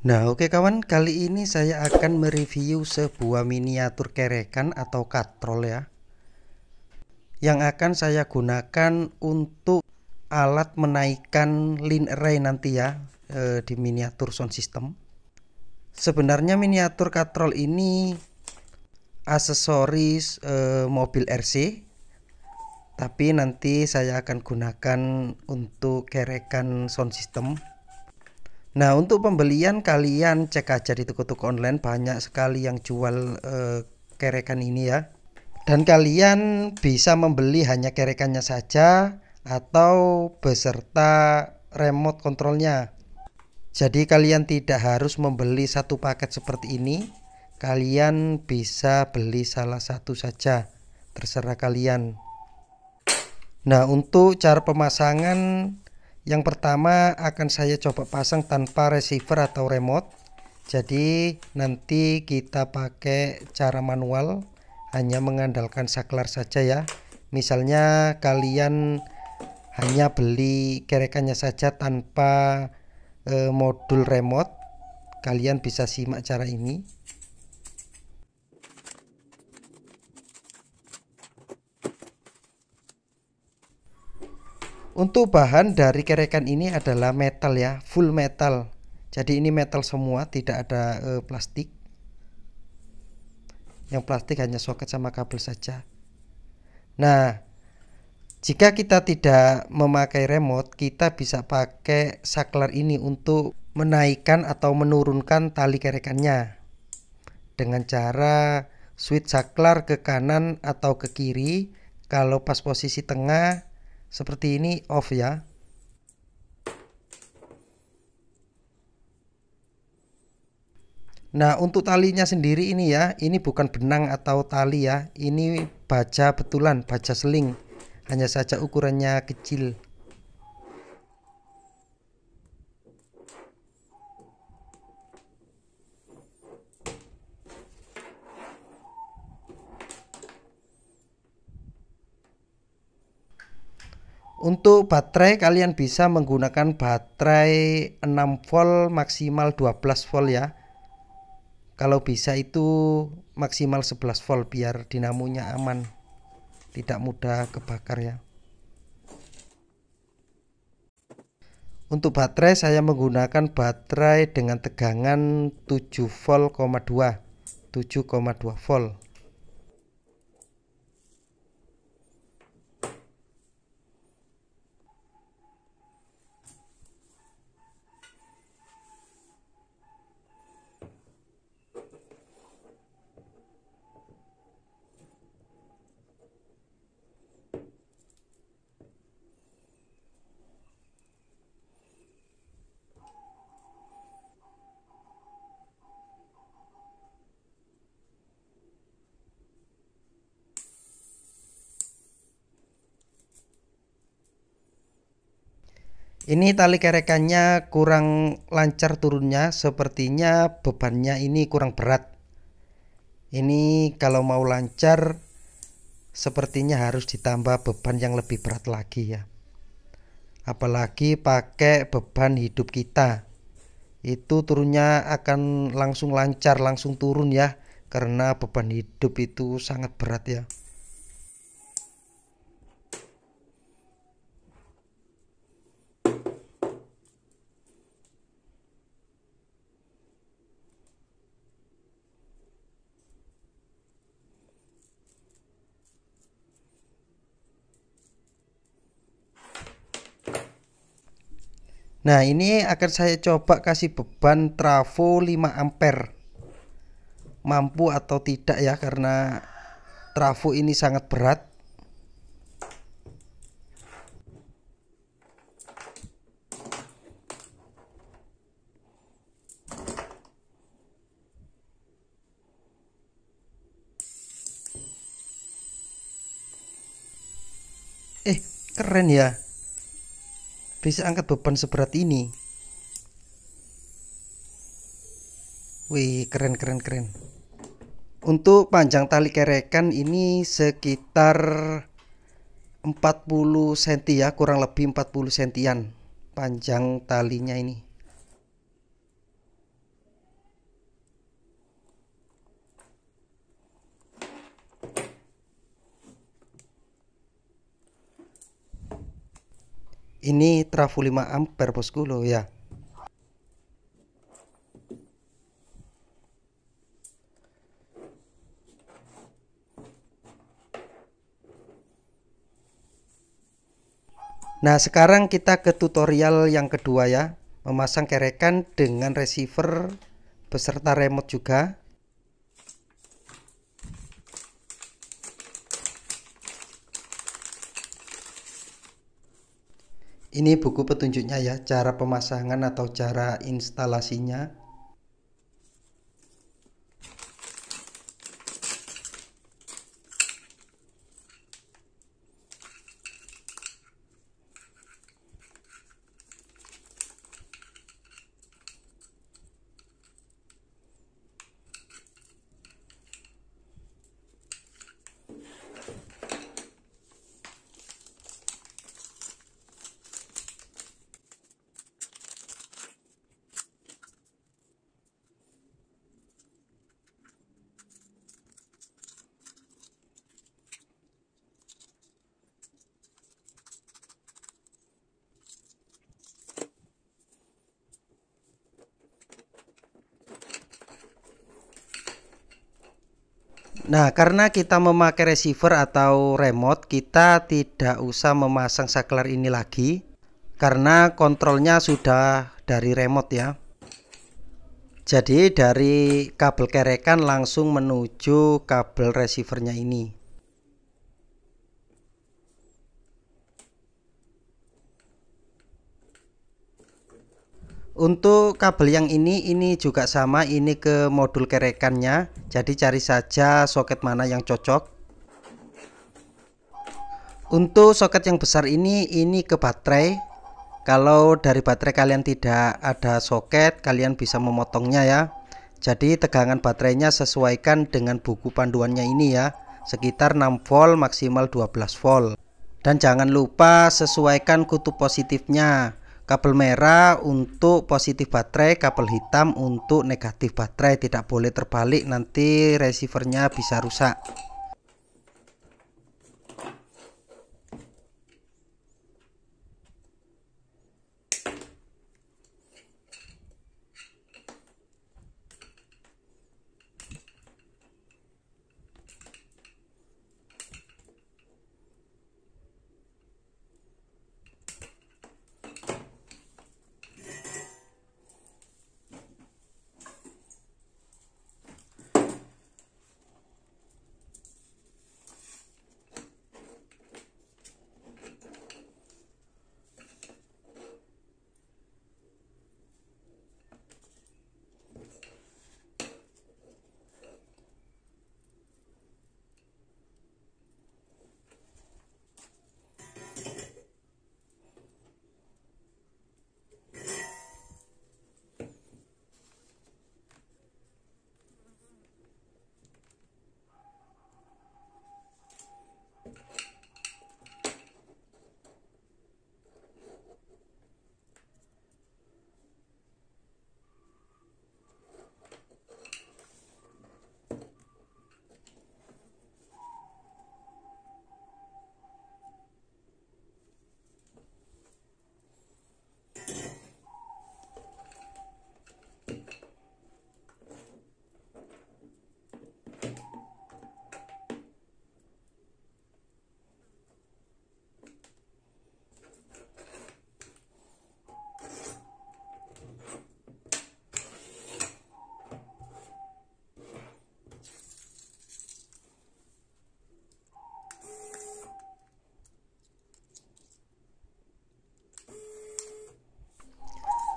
Nah oke okay kawan, kali ini saya akan mereview sebuah miniatur kerekan atau katrol ya Yang akan saya gunakan untuk alat menaikkan lin array nanti ya eh, Di miniatur sound system Sebenarnya miniatur katrol ini aksesoris eh, mobil RC Tapi nanti saya akan gunakan untuk kerekan sound system Nah, untuk pembelian kalian cek aja di toko-toko online banyak sekali yang jual eh, kerekan ini ya. Dan kalian bisa membeli hanya kerekannya saja atau beserta remote kontrolnya. Jadi kalian tidak harus membeli satu paket seperti ini. Kalian bisa beli salah satu saja. Terserah kalian. Nah, untuk cara pemasangan yang pertama akan saya coba pasang tanpa receiver atau remote jadi nanti kita pakai cara manual hanya mengandalkan saklar saja ya misalnya kalian hanya beli kerekannya saja tanpa e, modul remote kalian bisa simak cara ini Untuk bahan dari kerekan ini adalah metal ya, full metal. Jadi ini metal semua, tidak ada uh, plastik. Yang plastik hanya soket sama kabel saja. Nah, jika kita tidak memakai remote, kita bisa pakai saklar ini untuk menaikkan atau menurunkan tali kerekannya. Dengan cara switch saklar ke kanan atau ke kiri, kalau pas posisi tengah seperti ini off ya Nah untuk talinya sendiri ini ya ini bukan benang atau tali ya ini baja betulan baja seling hanya saja ukurannya kecil Untuk baterai kalian bisa menggunakan baterai 6 volt maksimal 12 volt ya. Kalau bisa itu maksimal 11 volt biar dinamonya aman. Tidak mudah kebakar ya. Untuk baterai saya menggunakan baterai dengan tegangan 7 volt, 2 7,2 volt. ini tali kerekannya kurang lancar turunnya sepertinya bebannya ini kurang berat ini kalau mau lancar sepertinya harus ditambah beban yang lebih berat lagi ya apalagi pakai beban hidup kita itu turunnya akan langsung lancar langsung turun ya karena beban hidup itu sangat berat ya Nah ini akan saya coba kasih beban trafo 5 ampere Mampu atau tidak ya karena trafo ini sangat berat Eh keren ya bisa angkat beban seberat ini wih keren keren keren untuk panjang tali kerekan ini sekitar 40 cm ya kurang lebih 40 sentian panjang talinya ini ini trafo 5 ampere bosku loh ya Nah sekarang kita ke tutorial yang kedua ya Memasang kerekan dengan receiver beserta remote juga Ini buku petunjuknya ya, cara pemasangan atau cara instalasinya. Nah, karena kita memakai receiver atau remote, kita tidak usah memasang saklar ini lagi karena kontrolnya sudah dari remote ya. Jadi dari kabel kerekan langsung menuju kabel receivernya ini. untuk kabel yang ini ini juga sama ini ke modul kerekannya jadi cari saja soket mana yang cocok untuk soket yang besar ini ini ke baterai kalau dari baterai kalian tidak ada soket kalian bisa memotongnya ya jadi tegangan baterainya sesuaikan dengan buku panduannya ini ya sekitar 6 volt maksimal 12 volt dan jangan lupa sesuaikan kutub positifnya kabel merah untuk positif baterai kabel hitam untuk negatif baterai tidak boleh terbalik nanti receivernya bisa rusak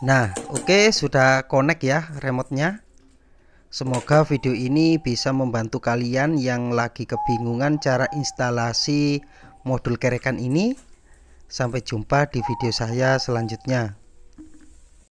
Nah, oke okay, sudah connect ya remote-nya. Semoga video ini bisa membantu kalian yang lagi kebingungan cara instalasi modul kerekan ini. Sampai jumpa di video saya selanjutnya.